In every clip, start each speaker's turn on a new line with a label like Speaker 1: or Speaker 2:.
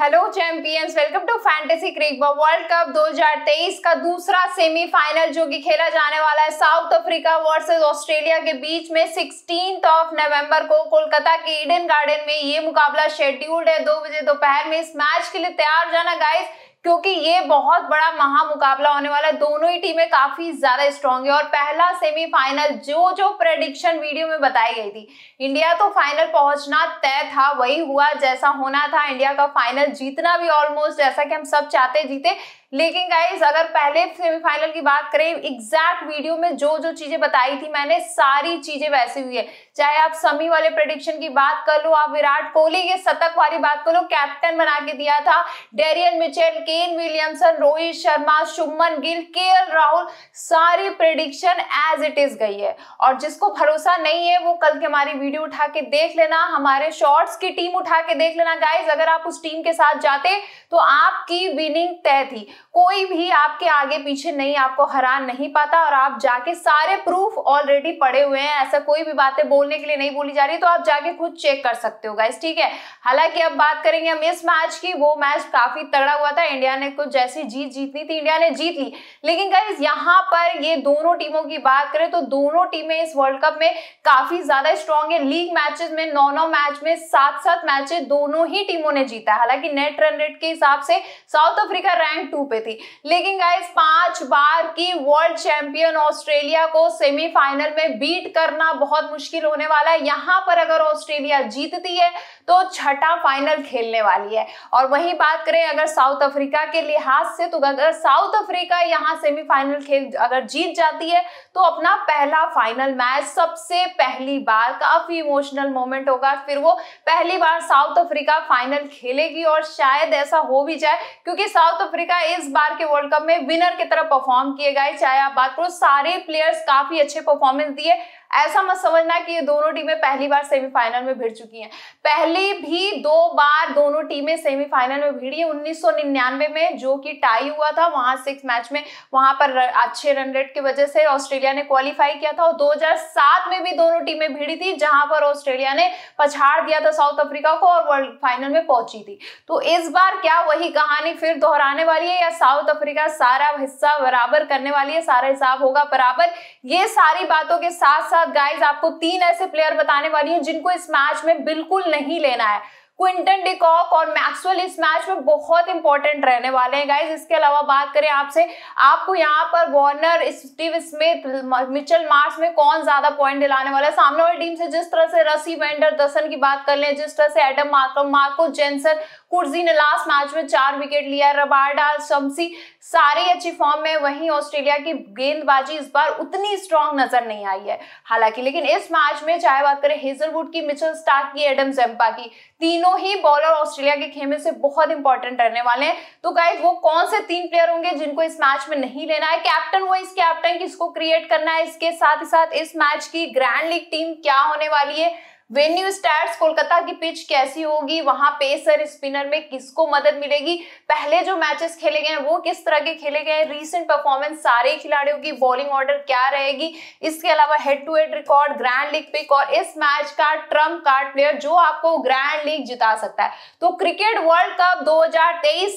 Speaker 1: hello champions welcome to fantasy cric world cup 2023 का दूसरा semifinal जो कि खेला जाने वाला है साउथ अफ्रीका वर्सेस ऑस्ट्रेलिया के बीच में सिक्सटीन ऑफ नवंबर को कोलकाता के ईडन गार्डन में ये मुकाबला शेड्यूल्ड है दो बजे दोपहर में इस मैच के लिए तैयार जाना गाइस क्योंकि ये बहुत बड़ा महामुकाबला होने वाला है दोनों ही टीमें काफी ज्यादा स्ट्रांग है और पहला सेमीफाइनल जो जो प्रेडिक्शन वीडियो में बताई गई थी इंडिया तो फाइनल पहुंचना तय था वही हुआ जैसा होना था इंडिया का फाइनल जीतना भी ऑलमोस्ट जैसा कि हम सब चाहते जीते लेकिन गाइज अगर पहले सेमीफाइनल की बात करें एग्जैक्ट वीडियो में जो जो चीजें बताई थी मैंने सारी चीजें वैसी हुई है चाहे आप समी वाले प्रडिक्शन की बात कर लो आप विराट कोहली के शतक वाली बात कर लो कैप्टन बना के दिया था Daryl Mitchell Kane Williamson Rohit Sharma Shubman Gill K Rahul सारी प्रडिक्शन एज इट इज गई है और जिसको भरोसा नहीं है वो कल की हमारी वीडियो उठा के देख लेना हमारे शॉर्ट्स की टीम उठा के देख लेना गाइज अगर आप उस टीम के साथ जाते तो आपकी विनिंग तय थी कोई भी आपके आगे पीछे नहीं आपको हरा नहीं पाता और आप जाके सारे प्रूफ ऑलरेडी पड़े हुए हैं ऐसा कोई भी बातें बोलने के लिए नहीं बोली जा रही तो आप जाके खुद चेक कर सकते हो गाइस ठीक है हालांकि अब बात करेंगे हम इस मैच की वो मैच काफी तगड़ा हुआ था इंडिया ने कुछ तो जैसी जीत जीतनी थी इंडिया ने जीत ली लेकिन गाइज यहाँ पर ये दोनों टीमों की बात करें तो दोनों टीमें इस वर्ल्ड कप में काफी ज्यादा स्ट्रॉन्ग है लीग मैचेस में नौ नौ मैच में सात सात मैचेस दोनों ही टीमों ने जीता हालांकि नेट रन रेट के हिसाब से साउथ अफ्रीका रैंक टू पे थी लेकिन गाइस पांच बार की वर्ल्ड चैंपियन ऑस्ट्रेलिया को सेमीफाइनल में बीट करना बहुत मुश्किल होने वाला है यहां पर अगर ऑस्ट्रेलिया जीतती है तो छठा फाइनल खेलने वाली है और वही बात करें अगर साउथ अफ्रीका के लिहाज से तो अगर साउथ अफ्रीका यहां सेमीफाइनल खेल अगर जीत जाती है तो अपना पहला फाइनल मैच सबसे पहली बार काफी इमोशनल मोमेंट होगा फिर वो पहली बार साउथ अफ्रीका फाइनल खेलेगी और शायद ऐसा हो भी जाए क्योंकि साउथ अफ्रीका इस बार के वर्ल्ड कप में विनर की तरह परफॉर्म किए गए चाहे आप बात करो सारे प्लेयर्स काफी अच्छे परफॉर्मेंस दिए ऐसा मत समझना कि ये दोनों टीमें पहली बार सेमीफाइनल में भिड़ चुकी हैं पहले भी दो बार दोनों टीमें सेमीफाइनल में भिड़ी है उन्नीस में जो कि टाई हुआ था वहां सिक्स मैच में वहां पर अच्छे रन रेट की वजह से ऑस्ट्रेलिया ने क्वालिफाई किया था और 2007 में भी दोनों टीमें भिड़ी थी जहां पर ऑस्ट्रेलिया ने पछाड़ दिया था साउथ अफ्रीका को और वर्ल्ड फाइनल में पहुंची थी तो इस बार क्या वही कहानी फिर दोहराने वाली है या साउथ अफ्रीका सारा हिस्सा बराबर करने वाली है सारा हिसाब होगा बराबर ये सारी बातों के साथ साथ बाद गाइज आपको तीन ऐसे प्लेयर बताने वाली हूँ जिनको इस मैच में बिल्कुल नहीं लेना है क्विंटन डिकॉक और मैक्सवेल इस मैच में बहुत इंपॉर्टेंट रहने वाले हैं गाइज इसके अलावा बात करें आपसे आपको यहाँ पर Warner Steve Smith Mitchell Marsh में कौन ज्यादा पॉइंट दिलाने वाला है सामने वाली टीम से जिस तरह से रसी वेंडर दसन की बात कर लें जिस तरह से Adam Marco Marco Jansen Coetzee ने लास्ट मैच में चार विकेट लिया रबार्डा शमसी सारे अच्छी फॉर्म में वहीं ऑस्ट्रेलिया की गेंदबाजी इस बार उतनी स्ट्रांग नजर नहीं आई है हालांकि लेकिन इस मैच में चाहे बात करें हेजलवुड की मिचल स्टार्क की एडम जेम्पा की तीन तीनों ही बॉलर ऑस्ट्रेलिया के खेमे से बहुत इंपॉर्टेंट रहने वाले हैं तो गाइज वो कौन से तीन प्लेयर होंगे जिनको इस मैच में नहीं लेना है कैप्टन वो इस कैप्टन किसको क्रिएट करना है इसके साथ ही साथ इस मैच की ग्रैंड लीग टीम क्या होने वाली है वेन्यू स्टार्स कोलकाता की पिच कैसी होगी वहां पेसर स्पिनर में किसको मदद मिलेगी पहले जो मैचेस खेले गए हैं वो किस तरह के खेले गए हैं रीसेंट परफॉर्मेंस सारे खिलाड़ियों की बॉलिंग ऑर्डर क्या रहेगी इसके अलावा head to head record grand league pick और इस मैच का ट्रम्प कार्ड प्लेयर जो आपको ग्रैंड लीग जिता सकता है तो क्रिकेट वर्ल्ड कप दो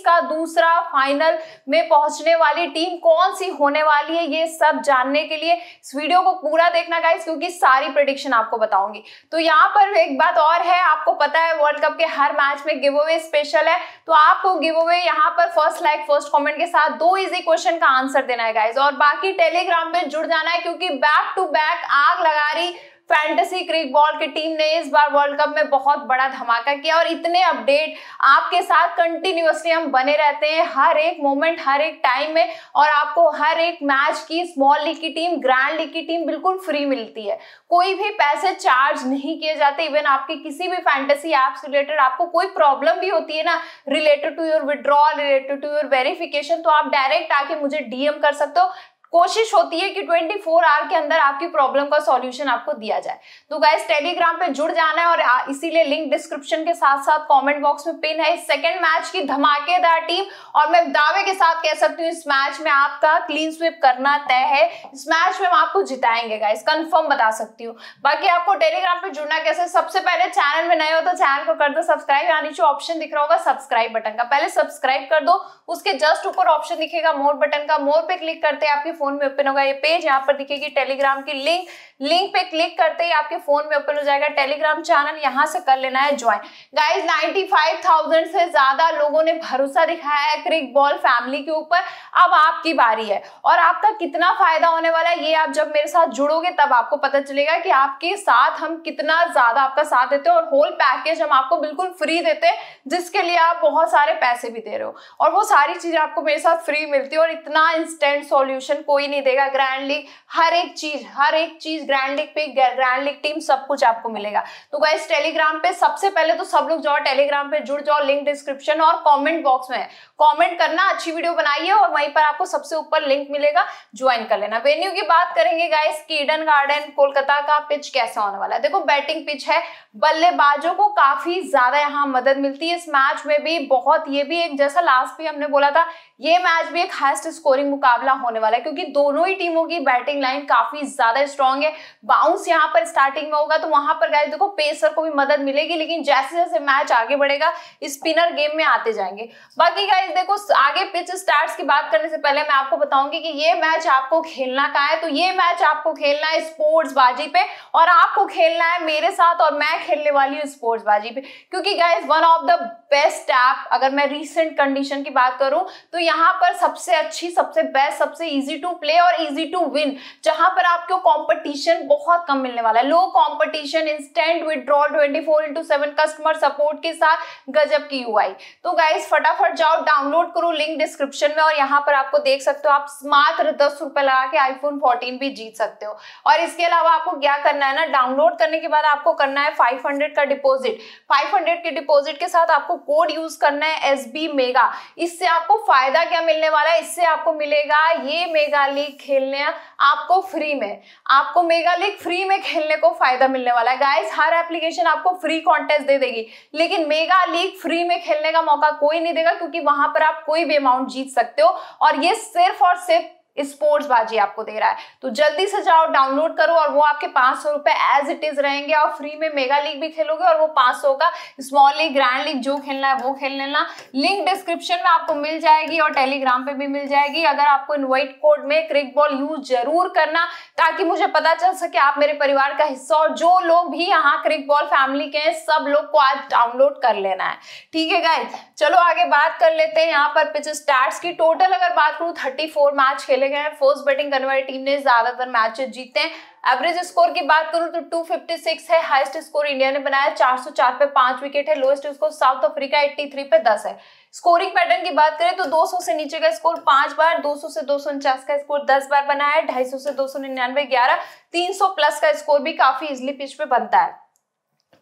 Speaker 1: का दूसरा फाइनल में पहुंचने वाली टीम कौन सी होने वाली है ये सब जानने के लिए इस वीडियो को पूरा देखना गाइस क्योंकि सारी प्रडिक्शन आपको बताऊंगी तो यहाँ यहाँ पर एक बात और है आपको पता है वर्ल्ड कप के हर मैच में गिव अवे स्पेशल है तो आपको गिव अवे यहाँ पर फर्स्ट लाइक फर्स्ट कमेंट के साथ दो इजी क्वेश्चन का आंसर देना है गाइज और बाकी टेलीग्राम पे जुड़ जाना है क्योंकि बैक टू बैक आग लगा रही फैंटेसी क्रिक बॉल की टीम ने इस बार वर्ल्ड कप में बहुत बड़ा धमाका किया और इतने अपडेट आपके साथ कंटिन्यूसली हम बने रहते हैं हर एक मोमेंट हर एक टाइम में और आपको हर एक मैच की स्मॉल लीग की टीम ग्रैंड लीग की टीम बिल्कुल फ्री मिलती है कोई भी पैसे चार्ज नहीं किए जाते इवन आपकी किसी भी फैंटेसी ऐप्स रिलेटेड आपको कोई प्रॉब्लम भी होती है ना related to your withdrawal related to your verification तो आप डायरेक्ट आके मुझे डीएम कर सकते हो कोशिश होती है कि 24 आवर के अंदर आपकी प्रॉब्लम का सॉल्यूशन आपको दिया जाए तो गाइस टेलीग्राम पे जुड़ जाना है और इसीलिए लिंक डिस्क्रिप्शन के साथ साथ कमेंट बॉक्स में पिन है सेकंड मैच की धमाकेदार टीम और मैं दावे के साथ कह सकती हूँ इस मैच में आपका क्लीन स्वीप करना तय है इस मैच में हम आपको जिताएंगे गाइस कंफर्म बता सकती हूँ बाकी आपको टेलीग्राम पे जुड़ना कैसे सबसे पहले चैनल में नए हो तो चैनल को कर दो सब्सक्राइब यहाँ नीचे ऑप्शन दिख रहा होगा सब्सक्राइब बटन का पहले सब्सक्राइब कर दो उसके जस्ट ऊपर ऑप्शन दिखेगा मोर बटन का मोर पे क्लिक करते हैं आपकी फोन में ओपन होगा ये पेज यहाँ पर दिखेगी टेलीग्राम की लिंक लिंक पे क्लिक करते ही आपके फोन में ओपन हो जाएगा टेलीग्राम चैनल यहाँ से कर लेना है ज्वाइन गाइज 95,000 से ज्यादा लोगों ने भरोसा दिखाया है क्रिक बॉल फैमिली के ऊपर अब आपकी बारी है और आपका कितना फायदा होने वाला है ये आप जब मेरे साथ जुड़ोगे तब आपको पता चलेगा कि आपके साथ हम कितना ज्यादा आपका साथ देते हैं और होल पैकेज हम आपको बिल्कुल फ्री देते हैं जिसके लिए आप बहुत सारे पैसे भी दे रहे हो और वो सारी चीजें आपको मेरे साथ फ्री मिलती है और इतना इंस्टेंट सॉल्यूशन कोई नहीं देगा ग्रैंड लीग हर एक चीज हर एक चीज ग्रैंड लीग पे ग्रैंड लीग टीम सब कुछ आपको मिलेगा तो गाइस टेलीग्राम पे सबसे पहले तो सब लोग जाओ टेलीग्राम पे जुड़ जाओ लिंक डिस्क्रिप्शन और कॉमेंट बॉक्स में कॉमेंट करना अच्छी वीडियो बनाइए और वहीं पर आपको सबसे ऊपर लिंक मिलेगा ज्वाइन कर लेना वेन्यू की बात करेंगे गाइस कीडन गार्डन कोलकाता का पिच कैसा होने वाला है देखो बैटिंग पिच है बल्लेबाजों को काफी ज्यादा यहाँ मदद मिलती है इस मैच में भी बहुत ये भी एक जैसा लास्ट भी हमने बोला था ये मैच भी एक हाइस्ट स्कोरिंग मुकाबला होने वाला है क्योंकि दोनों ही टीमों की बैटिंग लाइन काफी ज्यादा स्ट्रॉन्ग है बाउंस यहाँ पर स्टार्टिंग में होगा तो वहां पर गाइस देखो पेसर को भी मदद मिलेगी लेकिन जैसे जैसे मैच आगे बढ़ेगा स्पिनर गेम में आते जाएंगे बाकी गाइस देखो आगे पिच स्टार्ट की बात करने से पहले मैं आपको बताऊंगी कि ये मैच आपको खेलना कहा है तो ये मैच आपको खेलना है स्पोर्ट्स बाजी पे और आपको खेलना है मेरे साथ और मैं खेलने वाली हूँ स्पोर्ट्स बाजी पे क्योंकि guys one of the best app अगर मैं रिसेंट कंडीशन की बात करूं तो यहां पर सबसे अच्छी सबसे बेस्ट सबसे इजी टू प्ले और इजी टू विन जहां पर आपको कंपटीशन बहुत कम मिलने वाला है low competition instant withdrawal 24 into seven customer support के साथ गजब की यूआई तो गाइज फटाफट जाओ डाउनलोड करो लिंक डिस्क्रिप्शन में और यहां पर आपको देख सकते हो आप मात्र दस रुपए लगा के आईफोन फोर्टीन भी जीत सकते हो और इसके अलावा आपको क्या करना है ना डाउनलोड करने के बाद आपको करना है फाइव का डिपोजिट फाइव के डिपोजिट के साथ आपको कोड यूज करना है एस मेगा इससे आपको फायदा क्या मिलने वाला है इससे आपको मिलेगा ये मेगा मेगा लीग खेलने आपको फ्री में आपको मेगा लीग फ्री में खेलने को फायदा मिलने वाला है गाइस हर एप्लीकेशन आपको फ्री कॉन्टेस्ट दे देगी लेकिन मेगा लीग फ्री में खेलने का मौका कोई नहीं देगा क्योंकि वहां पर आप कोई भी अमाउंट जीत सकते हो और ये सिर्फ और सिर्फ स्पोर्ट्स बाजी आपको दे रहा है तो जल्दी से जाओ डाउनलोड करो और वो आपके पांच सौ रुपए एज इट इज रहेंगे और फ्री में मेगा लीग भी खेलोगे और वो पांच सौ का स्मॉल लीग ग्रैंड लीग जो खेलना है वो खेल लेना लिंक डिस्क्रिप्शन में आपको मिल जाएगी और टेलीग्राम पे भी मिल जाएगी अगर आपको इन्वाइट कोड में क्रिक बॉल यूज जरूर करना ताकि मुझे पता चल सके आप मेरे परिवार का हिस्सा और जो लोग भी यहाँ क्रिक बॉल फैमिली के हैं सब लोग को आज डाउनलोड कर लेना है ठीक है गाइज चलो आगे बात कर लेते हैं यहाँ पर पिच स्टार्ट की टोटल अगर बात करूँ थर्टी मैच खेले खेले गए हैं फर्स्ट बैटिंग करने वाली टीम ने ज्यादातर मैचेस जीते हैं एवरेज स्कोर की बात करूं तो 256 है हाईएस्ट स्कोर इंडिया ने बनाया 404 पे पांच विकेट है लोएस्ट स्कोर साउथ अफ्रीका 83 पे 10 है स्कोरिंग पैटर्न की बात करें तो 200 से नीचे का स्कोर पांच बार 200 से दो का स्कोर 10 बार बनाया है ढाई से दो सौ निन्यानवे ग्यारह प्लस का स्कोर भी काफी इजिली पिच पे बनता है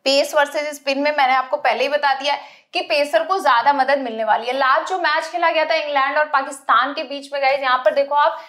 Speaker 1: पेस वर्सेज स्पिन में मैंने आपको पहले ही बता दिया कि पेसर को ज्यादा मदद मिलने वाली है लास्ट जो मैच खेला गया था इंग्लैंड और पाकिस्तान के बीच में गए यहाँ पर देखो आप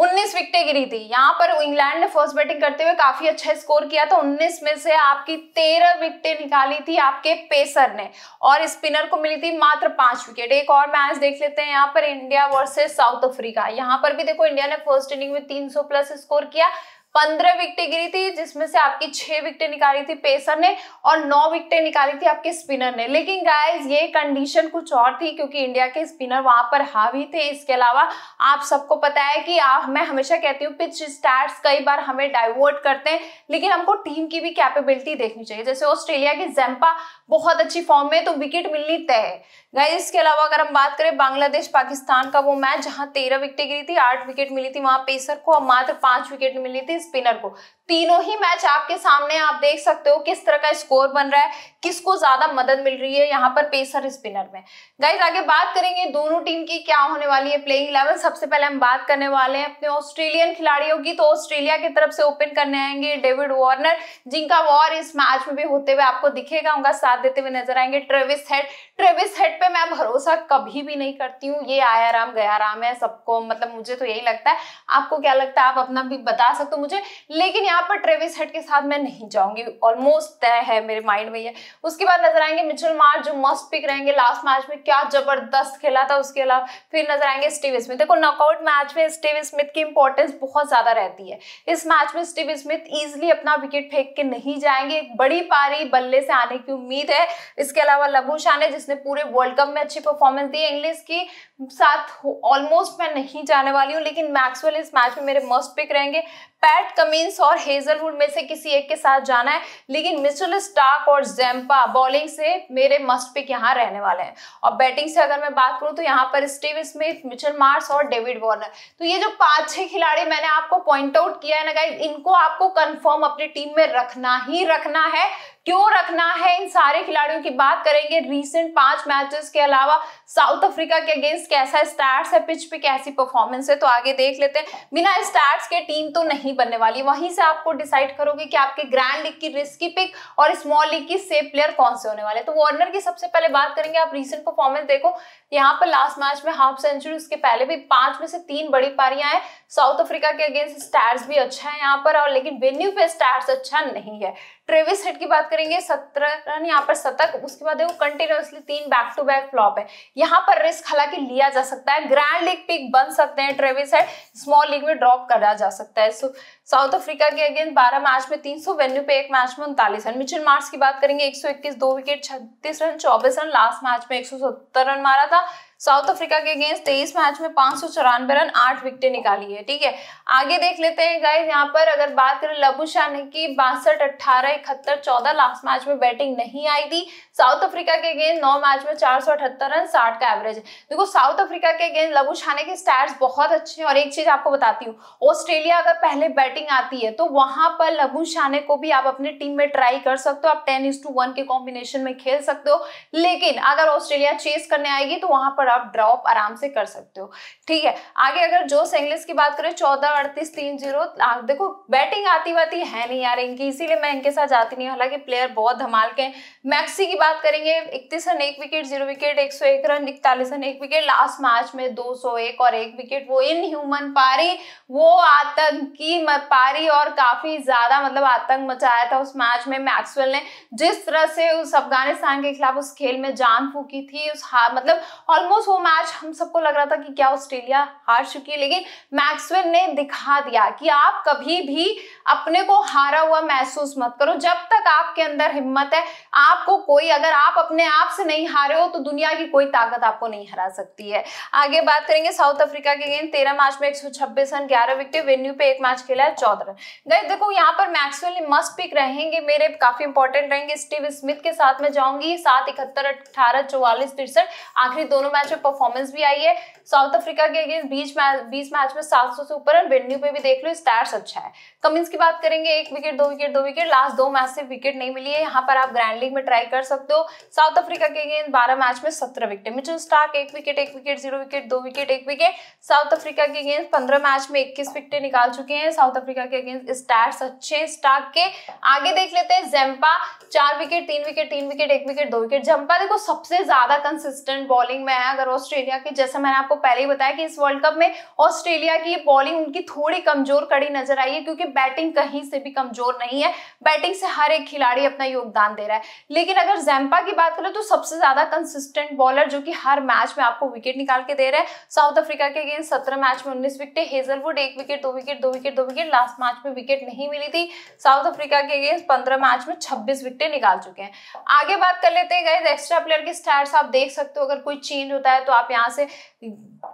Speaker 1: 19 विकटे गिरी थी यहाँ पर इंग्लैंड ने फर्स्ट बैटिंग करते हुए काफी अच्छा स्कोर किया था 19 में से आपकी 13 विकटे निकाली थी आपके पेसर ने और स्पिनर को मिली थी मात्र पांच विकेट एक और मैच देख लेते हैं यहाँ पर इंडिया वर्सेस साउथ अफ्रीका यहाँ पर भी देखो इंडिया ने फर्स्ट इनिंग में 300 प्लस स्कोर किया पंद्रह विकटें गिरी थी जिसमें से आपकी छह विकटें निकाली थी पेसर ने और नौ विकटें निकाली थी आपके स्पिनर ने लेकिन गाइज ये कंडीशन कुछ और थी क्योंकि इंडिया के स्पिनर वहां पर हावी थे इसके अलावा आप सबको पता है कि आ, मैं हमेशा कहती हूँ पिच स्टार्ट कई बार हमें डाइवर्ट करते हैं लेकिन हमको टीम की भी कैपेबिलिटी देखनी चाहिए जैसे ऑस्ट्रेलिया की जैम्पा बहुत अच्छी फॉर्म में तो विकेट मिलनी तय है गाइज इसके अलावा अगर हम बात करें बांग्लादेश पाकिस्तान का वो मैच जहां तेरह विकेटें गिरी थी आठ विकेट मिली थी वहां पेसर को मात्र पांच विकेट मिली थी स्पिनर को तीनों ही मैच आपके सामने आप देख सकते हो किस तरह का स्कोर बन रहा है किसको ज्यादा मदद मिल रही है यहाँ पर पेसर स्पिनर में गाइज आगे बात करेंगे दोनों टीम की क्या होने वाली है प्लेइंग इलेवन सबसे पहले हम बात करने वाले हैं अपने ऑस्ट्रेलियन खिलाड़ियों की तो ऑस्ट्रेलिया की तरफ से ओपन करने आएंगे डेविड वार्नर जिनका वॉर इस मैच में भी होते हुए आपको दिखेगा उनका साथ देते हुए नजर आएंगे ट्रेविस हेड ट्रेविस हेड पे मैं भरोसा कभी भी नहीं करती हूँ ये आया राम गया राम है सबको मतलब मुझे तो यही लगता है आपको क्या लगता है आप अपना भी बता सकते हो मुझे लेकिन यहाँ यहाँ पर ट्रेविस हेड के साथ मैं नहीं जाऊंगी ऑलमोस्ट तय है मेरे माइंड में ये उसके बाद नजर आएंगे मिचुल मार जो मस्ट पिक रहेंगे लास्ट मैच में क्या जबरदस्त खेला था उसके अलावा फिर नजर आएंगे स्टीव स्मिथ देखो नॉकआउट मैच में स्टीव स्मिथ की इंपॉर्टेंस बहुत ज्यादा रहती है इस मैच में स्टीव स्मिथ ईजिली अपना विकेट फेंक के नहीं जाएंगे एक बड़ी पारी बल्ले से आने की उम्मीद है इसके अलावा लघु शाह ने जिसने पूरे वर्ल्ड कप में अच्छी परफॉर्मेंस दी इंग्लिश की साथ ऑलमोस्ट मैं नहीं जाने वाली हूँ लेकिन मैक्सवेल इस मैच में मेरे मस्ट पिक रहेंगे पैट कमिंस और हेजलवुड में से किसी एक के साथ जाना है लेकिन मिशल स्टार्क और जैम्पा बॉलिंग से मेरे मस्ट पिक यहाँ रहने वाले हैं और बैटिंग से अगर मैं बात करूँ तो यहाँ पर स्टीव स्मिथ मिचल मार्स और डेविड वॉर्नर तो ये जो पाँच छह खिलाड़ी मैंने आपको पॉइंट आउट किया है ना गाइज इनको आपको कन्फर्म अपनी टीम में रखना ही रखना है क्यों रखना है इन सारे खिलाड़ियों की बात करेंगे रीसेंट पांच मैचेस के अलावा साउथ अफ्रीका के अगेंस्ट कैसा स्टार्ट है पिच पे कैसी परफॉर्मेंस है तो आगे देख लेते हैं बिना स्टार्ट के टीम तो नहीं बनने वाली वहीं से आपको डिसाइड करोगे कि आपके ग्रैंड लीग की रिस्की पिक और स्मॉल लीग की सेफ प्लेयर कौन से होने वाले तो वार्नर की सबसे पहले बात करेंगे आप रिसेंट परफॉर्मेंस देखो यहाँ पर लास्ट मैच में हाफ सेंचुरी उसके पहले भी पांच में से तीन बड़ी पारियां हैं साउथ अफ्रीका के अगेंस्ट स्टार्स भी अच्छा है यहाँ पर और लेकिन वेन्यू पे स्टार्स अच्छा नहीं है ट्रेविस हेड की बात करेंगे सत्रह रन यहाँ पर शतक उसके बाद देखो कंटिन्यूसली तीन बैक टू बैक फ्लॉप है यहाँ पर रिस्क हालांकि लिया जा सकता है ग्रैंड लीग पिक बन सकते हैं ट्रेविस हेड स्मॉल लीग में ड्रॉप करा जा सकता है सो साउथ अफ्रीका के अगेंस्ट बारह मैच में तीन सौ वेन्यू पे एक मैच में उनतालीस रन मिचिन मार्च की बात करेंगे एक सौ इक्कीस दो विकेट छत्तीस रन चौबीस रन लास्ट मैच में एक सौ सत्तर रन मारा था साउथ अफ्रीका के अगेंस्ट तेईस मैच में पांच सौ चौरानवे रन आठ विकेटें निकाली है ठीक है आगे देख लेते हैं गाइज यहाँ पर अगर बात करें लबू शाह की बासठ अट्ठारह इकहत्तर चौदह लास्ट मैच में बैटिंग नहीं आई थी साउथ अफ्रीका के गेंद नौ मैच में चार सौ अठहत्तर रन साठ का एवरेज है देखो साउथ अफ्रीका के गेंद लबू शाह के स्टैट्स बहुत अच्छे हैं और एक चीज आपको बताती हूँ ऑस्ट्रेलिया अगर पहले बैटिंग आती है तो वहां पर लबू शाह को भी आप अपने टीम में ट्राई कर सकते हो आप टेन इज टू वन के कॉम्बिनेशन में खेल सकते हो लेकिन अगर ऑस्ट्रेलिया चेस करने आएगी तो वहां पर आप ड्रॉप आराम से कर सकते हो ठीक है आगे अगर जो सेंगलिस की बात करें चौदह अड़तीस तीन जीरो देखो बैटिंग आती वाती है नहीं यार इनकी इसीलिए मैं इनके साथ जाती नहीं हालांकि प्लेयर बहुत धमाल के मैक्सी की बात करेंगे इकतीस रन एक विकेट जीरो विकेट एक सौ एक रन इकतालीस रन एक विकेट लास्ट मैच में दो सौ एक और एक विकेट वो इन ह्यूमन पारी वो आतंकी पारी और काफी ज्यादा मतलब आतंक मचाया था उस मैच में मैक्सवेल ने जिस तरह से उस अफगानिस्तान के खिलाफ उस खेल में जान फूकी थी उस हार मतलब ऑलमोस्ट ऑफकोर्स वो मैच हम सबको लग रहा था कि क्या ऑस्ट्रेलिया हार चुकी है लेकिन मैक्सवेल ने दिखा दिया कि आप कभी भी अपने को हारा हुआ महसूस मत करो जब तक आपके अंदर हिम्मत है आपको कोई अगर आप अपने आप से नहीं हारे हो तो दुनिया की कोई ताकत आपको नहीं हरा सकती है आगे बात करेंगे साउथ अफ्रीका के गेंद तेरह मैच में एक रन ग्यारह विकेट वेन्यू पे एक मैच खेला है चौदह रन गए देखो यहाँ पर मैक्सवेल मस्ट पिक रहेंगे मेरे काफी इंपॉर्टेंट रहेंगे स्टीव स्मिथ के साथ में जाऊंगी सात इकहत्तर अठारह चौवालीस तिरसठ आखिरी दोनों मैच अच्छे परफॉर्मेंस भी आई है साउथ अफ्रीका के अगेंस्ट बीच बीस मैच में सात सौ से ऊपर वेन्यू पे भी देख लो स्टैट्स अच्छा है कमिंस की बात करेंगे एक विकेट दो विकेट दो विकेट लास्ट दो मैच से विकेट नहीं मिली है यहाँ पर आप ग्रैंड लीग में ट्राई कर सकते हो साउथ अफ्रीका के अगेंस्ट बारह मैच में सत्रह विकेट मिचल स्टार्क एक विकेट एक विकेट जीरो विकेट दो विकेट एक विकेट साउथ अफ्रीका के अगेंस्ट पंद्रह मैच में इक्कीस विकेटें निकाल चुके हैं साउथ अफ्रीका के अगेंस्ट स्टार्स अच्छे स्टार्क के आगे देख लेते हैं जेम्पा चार विकेट तीन विकेट तीन विकेट एक विकेट दो विकेट जम्पा देखो सबसे ज्यादा कंसिस्टेंट बॉलिंग में है अगर ऑस्ट्रेलिया के जैसे मैंने आपको पहले ही बताया कि इस वर्ल्ड कप में ऑस्ट्रेलिया की बॉलिंग उनकी थोड़ी कमजोर कड़ी नजर आई है क्योंकि बैटिंग कहीं से भी कमजोर नहीं है बैटिंग से हर एक खिलाड़ी अपना योगदान दे रहा है लेकिन अगर जैम्पा की बात करें तो सबसे ज्यादा कंसिस्टेंट बॉलर जो कि हर मैच में आपको विकेट निकाल के दे रहे हैं साउथ अफ्रीका के अगेंस्ट सत्रह मैच में उन्नीस विकेट हेजलवुड एक विकेट दो विकेट दो विकेट दो विकेट लास्ट मैच में विकेट नहीं मिली थी साउथ अफ्रीका के अगेंस्ट पंद्रह मैच में छब्बीस विकेट निकाल चुके हैं आगे बात कर लेते हैं एक्स्ट्रा प्लेयर के स्टार्स आप देख सकते हो अगर कोई चेंज होता है तो आप यहाँ से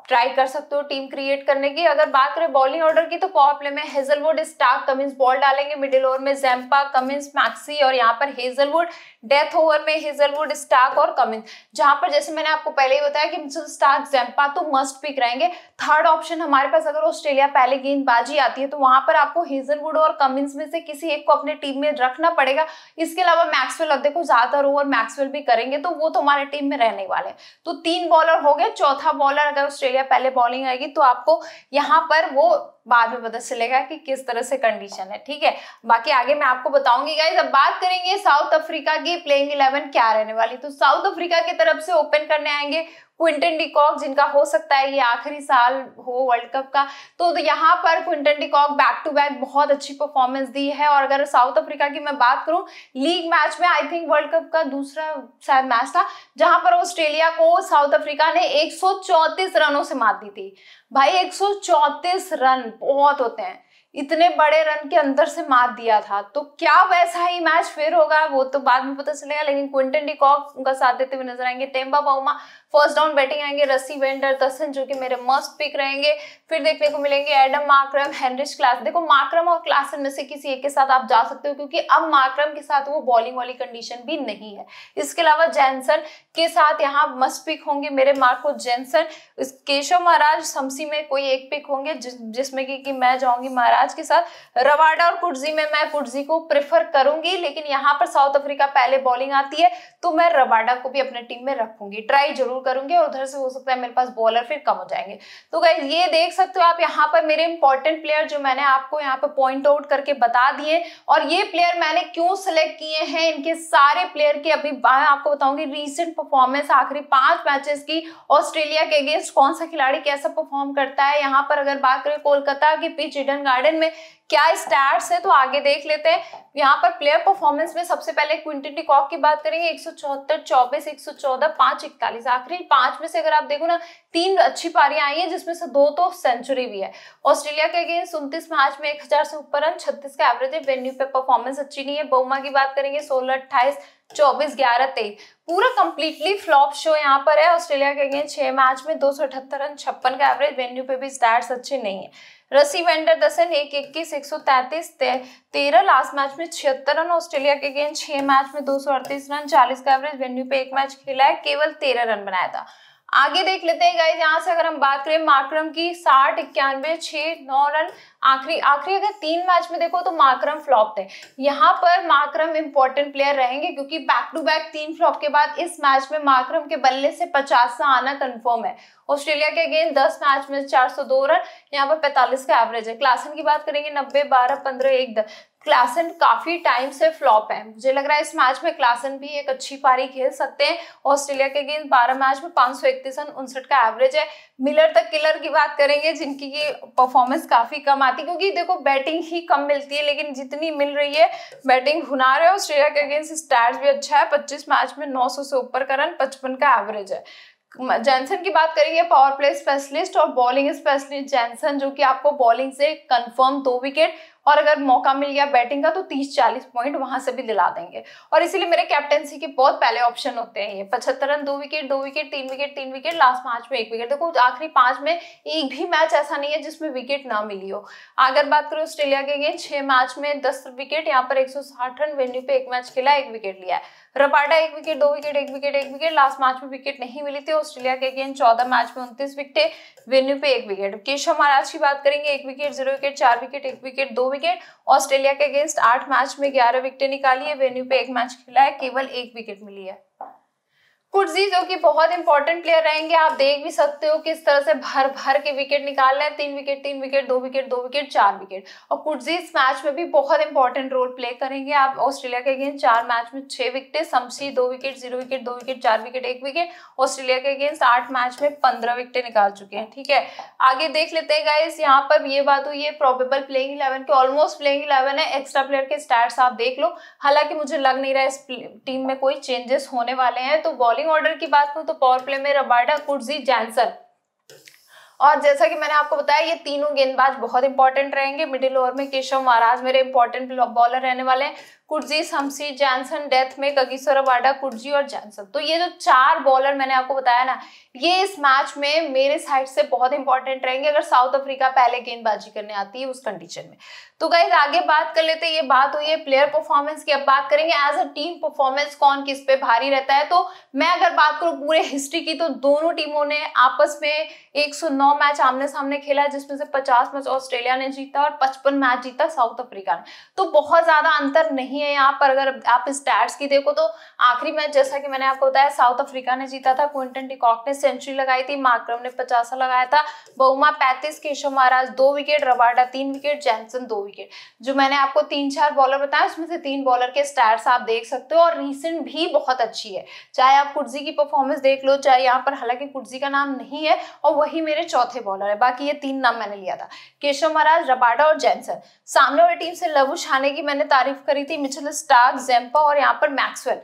Speaker 1: ट्राई कर सकते हो टीम क्रिएट करने की अगर बात करें बॉलिंग ऑर्डर की तो पॉपले प्ले में हेजलवुड स्टार्क कमिंस बॉल डालेंगे मिडिल ओवर में जैम्पा कमिंस मैक्सी और यहाँ पर हेजलवुड डेथ ओवर में हेजलवुड स्टार्क और कमिंस जहां पर जैसे मैंने आपको पहले ही बताया कि स्टार्क जैम्पा तो मस्ट पिक रहेंगे थर्ड ऑप्शन हमारे पास अगर ऑस्ट्रेलिया पहले गेंदबाजी आती है तो वहां पर आपको हेजलवुड और कमिंस में से किसी एक को अपने टीम में रखना पड़ेगा इसके अलावा मैक्सवेल अब देखो ज्यादातर ओवर मैक्सवेल भी करेंगे तो वो तो हमारे टीम में रहने वाले हैं तो तीन बॉलर हो गए चौथा बॉलर अगर ऑस्ट्रेलिया या पहले बॉलिंग आएगी तो आपको यहाँ पर वो बाद में पता चलेगा कि किस तरह से कंडीशन है ठीक है बाकी आगे मैं आपको बताऊंगी गाइज अब बात करेंगे साउथ अफ्रीका की प्लेइंग इलेवन क्या रहने वाली तो साउथ अफ्रीका की तरफ से ओपन करने आएंगे क्विंटन डिकॉक जिनका हो सकता है ये आखिरी साल हो वर्ल्ड कप का तो, तो यहाँ पर Quinton de Kock back to back बहुत अच्छी परफॉर्मेंस दी है और अगर साउथ अफ्रीका की मैं बात करूँ लीग मैच में आई थिंक वर्ल्ड कप का दूसरा शायद मैच था जहां पर ऑस्ट्रेलिया को साउथ अफ्रीका ने एक रनों से मात दी थी भाई एक रन बहुत होते हैं इतने बड़े रन के अंदर से मार दिया था तो क्या वैसा ही मैच फिर होगा वो तो बाद में पता चलेगा लेकिन क्विंटन कॉक उनका साथ देते हुए नजर आएंगे Temba Bavuma first down batting आएंगे रसी वेंडर तसन जो कि मेरे मस्ट पिक रहेंगे फिर देखने को मिलेंगे एडम माक्रम हेनरिच क्लास देखो माक्रम और क्लासन में से किसी एक के साथ आप जा सकते हो क्योंकि अब माक्रम के साथ वो बॉलिंग वाली कंडीशन भी नहीं है इसके अलावा जैनसन के साथ यहाँ मस्ट पिक होंगे मेरे मार्को जैनसन केशव महाराज समसी में कोई एक पिक होंगे जिसमें कि, कि मैं जाऊंगी महाराज के साथ रवाडा और कुर्जी में मैं कुर्जी को प्रेफर करूंगी लेकिन यहाँ पर साउथ अफ्रीका पहले बॉलिंग आती है तो मैं रवाडा को भी अपने टीम में रखूंगी ट्राई जरूर जरूर करूंगी और उधर से हो सकता है मेरे पास बॉलर फिर कम हो जाएंगे तो गाइज ये देख सकते हो आप यहाँ पर मेरे इंपॉर्टेंट प्लेयर जो मैंने आपको यहाँ पर पॉइंट आउट करके बता दिए और ये प्लेयर मैंने क्यों सेलेक्ट किए हैं इनके सारे प्लेयर के अभी आपको बताऊंगी रिसेंट परफॉर्मेंस आखिरी पांच मैचेस की ऑस्ट्रेलिया के अगेंस्ट कौन सा खिलाड़ी कैसा परफॉर्म करता है यहाँ पर अगर बात करें कोलकाता की पिच इडन गार्डन में क्या स्टार्स है तो आगे देख लेते हैं यहाँ पर प्लेयर परफॉर्मेंस में सबसे पहले क्विंटन डिकॉक की बात करेंगे एक सौ चौहत्तर चौबीस एक सौ चौदह पांच इकतालीस आखिर आखिरी पांच में से अगर आप देखो ना तीन अच्छी पारियां आई है जिसमें से दो तो सेंचुरी भी है ऑस्ट्रेलिया के अगेंस्ट उनतीस मैच में एक हजार से ऊपर रन छत्तीस का एवरेज है वेन्यू पे परफॉर्मेंस अच्छी नहीं है बहुमा की बात करेंगे सोलह अट्ठाईस चौबीस ग्यारह तेईस पूरा कंप्लीटली फ्लॉप शो यहाँ पर है ऑस्ट्रेलिया के अगेंस्ट छह मैच में दो सौ अठहत्तर रन छप्पन का एवरेज वेन्यू पे भी स्टैट्स अच्छे नहीं है रसी वेंडर दसन एक इक्कीस एक सौ तैंतीस तेरह लास्ट मैच में छिहत्तर रन ऑस्ट्रेलिया के अगेंस्ट छह मैच में दो सौ अड़तीस रन चालीस का एवरेज वेन्यू पे एक मैच खेला है केवल तेरह रन बनाया था आगे देख लेते हैं गाइज यहाँ से अगर हम बात करें माक्रम की साठ इक्यानवे छः नौ रन आखिरी आखिरी अगर तीन मैच में देखो तो माक्रम फ्लॉप थे यहाँ पर माक्रम इंपॉर्टेंट प्लेयर रहेंगे क्योंकि बैक टू बैक तीन फ्लॉप के बाद इस मैच में माक्रम के बल्ले से पचास आना कंफर्म है ऑस्ट्रेलिया के अगेन दस मैच में चार रन यहाँ पर पैंतालीस का एवरेज है क्लासन की बात करेंगे नब्बे बारह पंद्रह एक क्लासन काफ़ी टाइम से फ्लॉप है मुझे लग रहा है इस मैच में क्लासन भी एक अच्छी पारी खेल सकते हैं ऑस्ट्रेलिया के गेंद बारह मैच में पांच सौ इकतीस रन उनसठ का एवरेज है मिलर तक किलर की बात करेंगे जिनकी की परफॉर्मेंस काफ़ी कम आती क्योंकि देखो बैटिंग ही कम मिलती है लेकिन जितनी मिल रही है बैटिंग हुना रहे ऑस्ट्रेलिया के अगेंस्ट स्टार्ट भी अच्छा है पच्चीस मैच में नौ से ऊपर का रन पचपन का एवरेज है जैनसन की बात करेंगे पावर प्ले स्पेशलिस्ट और बॉलिंग स्पेशलिस्ट जैनसन जो कि आपको बॉलिंग से कंफर्म दो विकेट और अगर मौका मिल गया बैटिंग का तो 30-40 पॉइंट वहां से भी दिला देंगे और इसीलिए मेरे कैप्टनसी के बहुत पहले ऑप्शन होते हैं ये पचहत्तर रन दो विकेट दो विकेट तीन विकेट तीन विकेट लास्ट पांच में एक विकेट देखो आखिरी पांच में एक भी मैच ऐसा नहीं है जिसमें विकेट ना मिली हो अगर बात करो ऑस्ट्रेलिया के छह मैच में दस विकेट यहाँ पर एक रन वेन्यू पे एक मैच खेला एक विकेट लिया है रपाटा एक विकेट दो विकेट एक विकेट एक विकेट लास्ट मैच में विकेट नहीं मिली थी ऑस्ट्रेलिया के अगेंस्ट चौदह मैच में उनतीस विकेट वेन्यू पे एक विकेट केशव महाराज की बात करेंगे एक विकेट जीरो विकेट चार विकेट एक विकेट दो विकेट ऑस्ट्रेलिया के अगेंस्ट आठ मैच में ग्यारह विकेटें निकाली है वेन्यू पे एक मैच खेला है केवल एक विकेट मिली है कुर्जी जो कि बहुत इंपॉर्टेंट प्लेयर रहेंगे आप देख भी सकते हो किस तरह से भर भर के विकेट निकाल रहे हैं तीन विकेट तीन विकेट दो विकेट दो विकेट चार विकेट और कुर्जी इस मैच में भी बहुत इंपॉर्टेंट रोल प्ले करेंगे आप ऑस्ट्रेलिया के अगेंस्ट चार मैच में छह विकेटें समसी दो विकेट जीरो विकेट दो विकेट चार विकेट एक विकेट ऑस्ट्रेलिया के अगेंस्ट आठ मैच में पंद्रह विकेटें निकाल चुके हैं ठीक है आगे देख लेते हैं गाइस यहाँ पर ये बात हुई है प्रोबेबल प्लेइंग इलेवन की ऑलमोस्ट प्लेइंग इलेवन है एक्स्ट्रा प्लेयर के स्टार्स आप देख लो हालांकि मुझे लग नहीं रहा है इस टीम में कोई चेंजेस होने वाले हैं तो बॉल बॉलिंग ऑर्डर की बात करूं तो पावर प्ले में रबाडा कुर्जी जैनसन और जैसा कि मैंने आपको बताया ये तीनों गेंदबाज बहुत इंपॉर्टेंट रहेंगे मिडिल ओवर में केशव महाराज मेरे इंपॉर्टेंट बॉलर रहने वाले हैं कुर्जी शमसी जैनसन डेथ में कगिसोरा वाडा कुर्जी और जैनसन तो ये जो चार बॉलर मैंने आपको बताया ना ये इस मैच में मेरे साइड से बहुत इंपॉर्टेंट रहेंगे अगर साउथ अफ्रीका पहले गेंदबाजी करने आती है उस कंडीशन में तो गाइज आगे बात कर लेते ये बात हुई है प्लेयर परफॉर्मेंस की अब बात करेंगे एज अ टीम परफॉर्मेंस कौन किस पे भारी रहता है तो मैं अगर बात करूँ पूरे हिस्ट्री की तो दोनों टीमों ने आपस में 109 मैच आमने सामने खेला जिसमें से 50 मैच ऑस्ट्रेलिया ने जीता और 55 मैच जीता साउथ अफ्रीका ने तो बहुत ज्यादा अंतर नहीं नहीं है यहाँ पर अगर आप स्टैट्स की देखो तो आखिरी मैच जैसा कि मैंने आपको बताया साउथ अफ्रीका ने जीता था क्विंटन डिकॉक ने सेंचुरी लगाई थी माक्रम ने पचासा लगाया था बहुमा पैंतीस केशव महाराज दो विकेट रबाडा तीन विकेट जैनसन दो विकेट जो मैंने आपको तीन चार बॉलर बताया उसमें से तीन बॉलर के स्टैट्स आप देख सकते हो और रिसेंट भी बहुत अच्छी है चाहे आप कुर्जी की परफॉर्मेंस देख लो चाहे यहाँ पर हालांकि कुर्जी का नाम नहीं है और वही मेरे चौथे बॉलर है बाकी ये तीन नाम मैंने लिया था केशव महाराज रबाडा और जैनसन सामने वाली टीम से लवु छाने की मैंने तारीफ करी थी मिचेल स्टार्क जेम्पा और यहाँ पर मैक्सवेल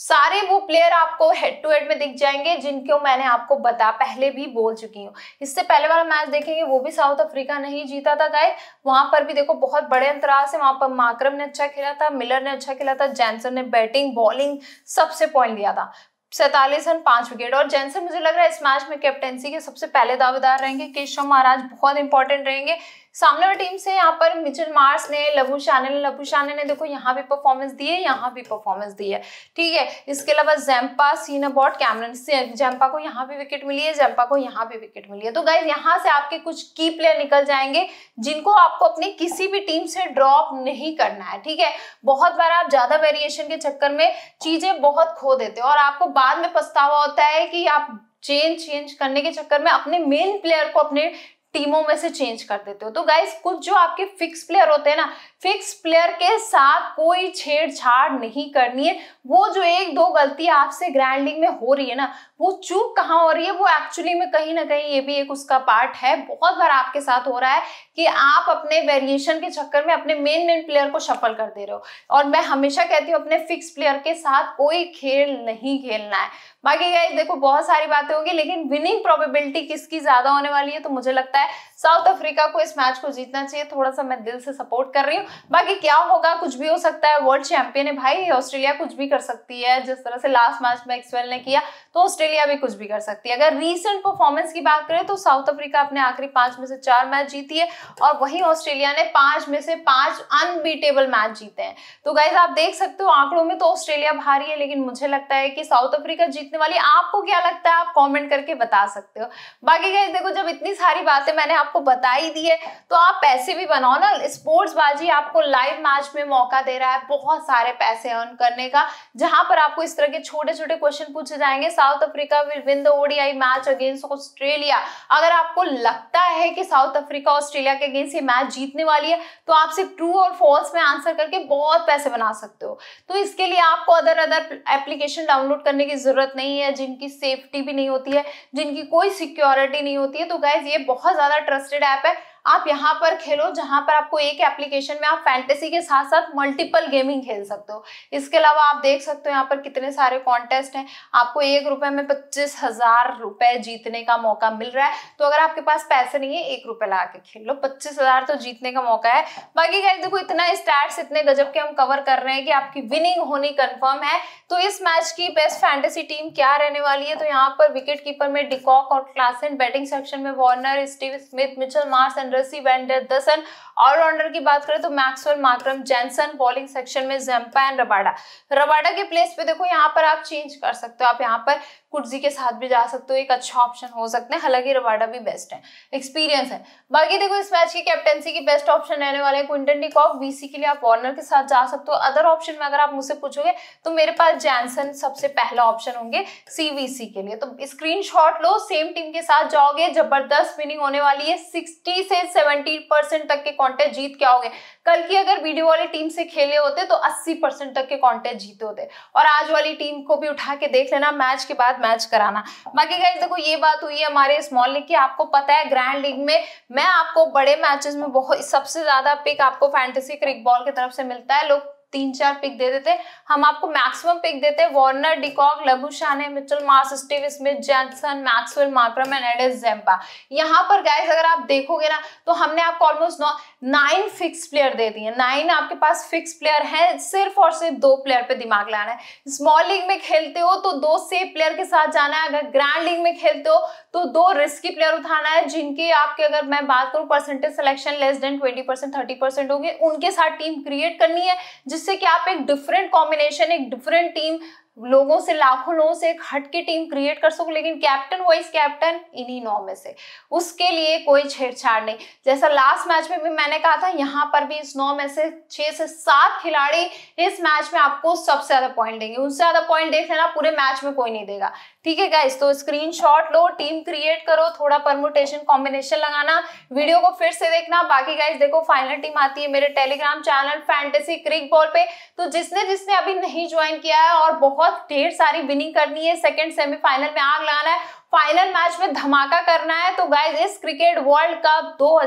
Speaker 1: सारे वो प्लेयर आपको हेड टू हेड में दिख जाएंगे जिनको मैंने आपको बता पहले भी बोल चुकी हूँ इससे पहले वाला मैच देखेंगे वो भी साउथ अफ्रीका नहीं जीता था गाय वहां पर भी देखो बहुत बड़े अंतराल से वहां पर माक्रम ने अच्छा खेला था मिलर ने अच्छा खेला था जैनसन ने बैटिंग बॉलिंग सबसे पॉइंट लिया था सैतालीस रन पांच विकेट और जैनसन मुझे लग रहा है इस मैच में कैप्टेंसी के सबसे पहले दावेदार रहेंगे केशव महाराज बहुत इंपॉर्टेंट रहेंगे सामने वाली टीम से यहाँ पर मिचल मार्स ने लघु शाने ने लभु शाने ने देखो यहाँ भी परफॉर्मेंस दी है यहाँ भी परफॉर्मेंस दी है ठीक है इसके अलावा जैम्पा सीनाबॉट कैमरन जैम्पा को यहाँ भी विकेट मिली है जैम्पा को यहाँ भी विकेट मिली है तो गाइज यहाँ से आपके कुछ की प्लेयर निकल जाएंगे जिनको आपको अपनी किसी भी टीम से ड्रॉप नहीं करना है ठीक है बहुत बार आप ज्यादा वेरिएशन के चक्कर में चीजें बहुत खो देते हो और आपको बाद में पछतावा होता है कि आप चेंज चेंज करने के चक्कर में अपने मेन प्लेयर को अपने टीमों में से चेंज कर देते हो तो गाइस कुछ जो आपके फिक्स प्लेयर होते हैं ना फिक्स प्लेयर के साथ कोई छेड़छाड़ नहीं करनी है वो जो एक दो गलती आपसे ग्रैंडिंग में हो रही है ना वो चूक कहाँ हो रही है वो एक्चुअली में कहीं ना कहीं ये भी एक उसका पार्ट है बहुत बार आपके साथ हो रहा है कि आप अपने वेरिएशन के चक्कर में अपने मेन मेन प्लेयर को सफल कर दे रहे हो और मैं हमेशा कहती हूँ अपने फिक्स प्लेयर के साथ कोई खेल नहीं खेलना है बाकी गाइस देखो बहुत सारी बातें होंगी लेकिन विनिंग प्रोबेबिलिटी किसकी ज्यादा होने वाली है तो मुझे लगता है साउथ अफ्रीका को इस मैच को जीतना चाहिए थोड़ा सा मैं दिल से सपोर्ट कर रही हूँ बाकी क्या होगा कुछ भी हो सकता है वर्ल्ड चैंपियन है भाई ऑस्ट्रेलिया कुछ भी कर सकती है जिस तरह से लास्ट मैच मैक्सवेल ने किया तो ऑस्ट्रेलिया भी कुछ भी कर सकती है अगर रीसेंट परफॉर्मेंस की बात करें तो साउथ अफ्रीका अपने आखिरी पांच में से चार मैच जीती है और वही ऑस्ट्रेलिया ने पांच में से पांच अनबीटेबल मैच जीते हैं तो गाइज आप देख सकते हो आंकड़ों में तो ऑस्ट्रेलिया भारी है लेकिन मुझे लगता है कि साउथ अफ्रीका जीत जीतने वाली आपको क्या लगता है आप कमेंट करके बता सकते हो बाकी गैस देखो जब इतनी सारी बातें मैंने आपको बताई दी है तो आप पैसे भी बनाओ ना स्पोर्ट्स बाजी आपको लाइव मैच में मौका दे रहा है बहुत सारे पैसे अर्न करने का जहां पर आपको इस तरह के छोटे छोटे क्वेश्चन पूछे जाएंगे South Africa will win the ODI match against Australia अगर आपको लगता है कि साउथ अफ्रीका ऑस्ट्रेलिया के अगेंस्ट ये मैच जीतने वाली है तो आप सिर्फ ट्रू और फॉल्स में आंसर करके बहुत पैसे बना सकते हो तो इसके लिए आपको अदर अदर एप्लीकेशन डाउनलोड करने की जरूरत नहीं है जिनकी सेफ्टी भी नहीं होती है जिनकी कोई सिक्योरिटी नहीं होती है तो गाइज ये बहुत ज़्यादा ट्रस्टेड ऐप है आप यहाँ पर खेलो जहां पर आपको एक एप्लीकेशन में आप फैंटेसी के साथ साथ मल्टीपल गेमिंग खेल सकते हो इसके अलावा आप देख सकते हो यहाँ पर कितने सारे कॉन्टेस्ट हैं आपको एक रुपए में पच्चीस हजार रुपए जीतने का मौका मिल रहा है तो अगर आपके पास पैसे नहीं है एक रुपए लगा के खेल लो पच्चीस हजार तो जीतने का मौका है बाकी गाइस देखो इतना स्टैट्स इतने गजब के हम कवर कर रहे हैं कि आपकी विनिंग होनी कन्फर्म है तो इस मैच की बेस्ट फैंटेसी टीम क्या रहने वाली है तो यहाँ पर विकेट कीपर में डिकॉक और क्लासन बैटिंग सेक्शन में Warner Steve Smith Mitchell Marsh and Rassie van der Dussen allrounder की बात करें तो Maxwell Markram Jansen bowling section में जेम्पा एंड रबाडा रबाडा के प्लेस पे देखो यहाँ पर आप चेंज कर सकते हो आप यहाँ पर कुर्जी के साथ भी जा सकते हो एक अच्छा ऑप्शन हो सकते हैं हालांकि रबाडा भी बेस्ट है एक्सपीरियंस है बाकी देखो इस मैच की कैप्टनसी की बेस्ट ऑप्शन रहने वाले हैं क्विंटन डिकॉक बीसी के लिए आप वॉर्नर के साथ जा सकते हो अदर ऑप्शन में अगर आप मुझसे पूछोगे तो मेरे पास जैनसन सबसे पहला ऑप्शन होंगे सीवीसी के लिए तो स्क्रीन लो सेम टीम के साथ जाओगे जबरदस्त विनिंग होने वाली है सिक्सटी से से 70 परसेंट तक के कॉन्टेस्ट जीत क्या होंगे कल की अगर बीडी वाली टीम से खेले होते तो 80 परसेंट तक के कॉन्टेस्ट जीते होते और आज वाली टीम को भी उठा के देख लेना मैच के बाद मैच कराना बाकी गाइज देखो ये बात हुई है हमारे स्मॉल लीग की आपको पता है ग्रैंड लीग में मैं आपको बड़े मैचेस में बहुत सबसे ज्यादा पिक आपको फैंटेसी क्रिकबॉल की तरफ से मिलता है लोग तीन चार पिक दे देते हम आपको मैक्सिमम पिक देते हैं Warner de Kock Labuschagne Mitchell Marsh Steve Smith Jansen Maxwell Markram and एडिस जेम्पा यहाँ पर गाइस अगर आप देखोगे ना तो हमने आपको ऑलमोस्ट नौ नाइन फिक्स प्लेयर दे दिए नाइन आपके पास फिक्स प्लेयर है सिर्फ और सिर्फ दो प्लेयर पे दिमाग लाना है स्मॉल लीग में खेलते हो तो दो सेफ प्लेयर के साथ जाना है अगर ग्रैंड लीग में खेलते हो तो दो रिस्की प्लेयर उठाना है जिनके आपके अगर मैं बात करूँ percentage selection less than twenty percent thirty percent होगी उनके साथ टीम क्रिएट करनी है जिससे कि आप एक डिफरेंट कॉम्बिनेशन एक डिफरेंट टीम लोगों से लाखों लोगों से एक हट के टीम क्रिएट कर सको लेकिन कैप्टन वाइस कैप्टन इन्हीं नौ में से उसके लिए कोई छेड़छाड़ नहीं जैसा लास्ट मैच में भी मैंने कहा था यहाँ पर भी इस नौ में से छह से सात खिलाड़ी इस मैच में आपको सबसे ज्यादा पॉइंट देंगे उनसे ज्यादा पॉइंट देख लेना पूरे मैच में कोई नहीं देगा ठीक है गाइस तो स्क्रीन लो टीम क्रिएट करो थोड़ा परमोटेशन कॉम्बिनेशन लगाना वीडियो को फिर से देखना बाकी गाइस देखो फाइनल टीम आती है मेरे Telegram channel fantasy crick ball पे तो जिसने जिसने अभी नहीं ज्वाइन किया है और बहुत बहुत ढेर सारी विनिंग करनी है सेकेंड सेमीफाइनल में आग लगाना है फाइनल मैच में धमाका करना है तो गाइज इस क्रिकेट वर्ल्ड कप दो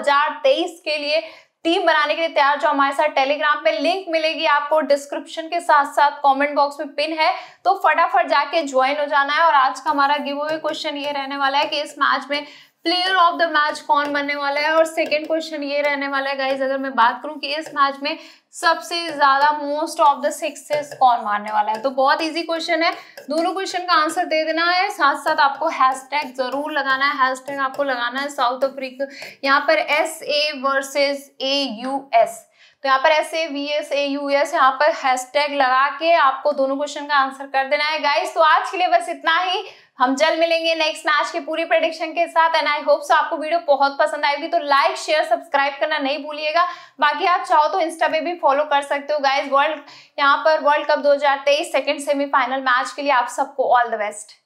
Speaker 1: के लिए टीम बनाने के लिए तैयार जो हमारे साथ टेलीग्राम पे लिंक मिलेगी आपको डिस्क्रिप्शन के साथ साथ कमेंट बॉक्स में पिन है तो फटाफट जाके ज्वाइन हो जाना है और आज का हमारा गिव अवे क्वेश्चन ये रहने वाला है कि इस मैच में प्लेयर ऑफ द मैच कौन बनने वाला है और सेकेंड क्वेश्चन ये रहने वाला है गाइज अगर मैं बात करूं कि इस मैच में सबसे ज्यादा मोस्ट ऑफ द सिक्सेस कौन मारने वाला है तो बहुत इजी क्वेश्चन है दोनों क्वेश्चन का आंसर दे देना है साथ साथ आपको हैशटैग जरूर लगाना है हैशटैग आपको लगाना है साउथ अफ्रीका यहाँ पर S A versus A U S तो यहाँ पर S A V S A U S यहाँ पर हैशटैग लगा के आपको दोनों क्वेश्चन का आंसर कर देना है गाइज तो आज के लिए बस इतना ही हम जल्द मिलेंगे नेक्स्ट मैच के पूरी प्रेडिक्शन के साथ एंड आई होप सो आपको वीडियो बहुत पसंद आएगी तो लाइक शेयर सब्सक्राइब करना नहीं भूलिएगा बाकी आप चाहो तो इंस्टा पे भी फॉलो कर सकते हो गाइज वर्ल्ड यहाँ पर world cup 2023 second semifinal match के लिए आप सबको ऑल द बेस्ट